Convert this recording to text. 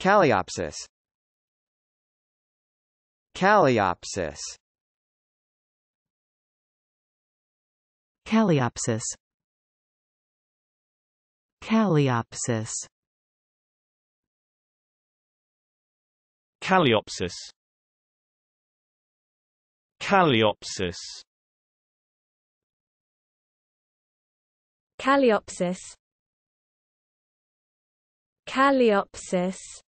Calliopsis Calliopsis Calliopsis Calliopsis Calliopsis Calliopsis Calliopsis Calliopsis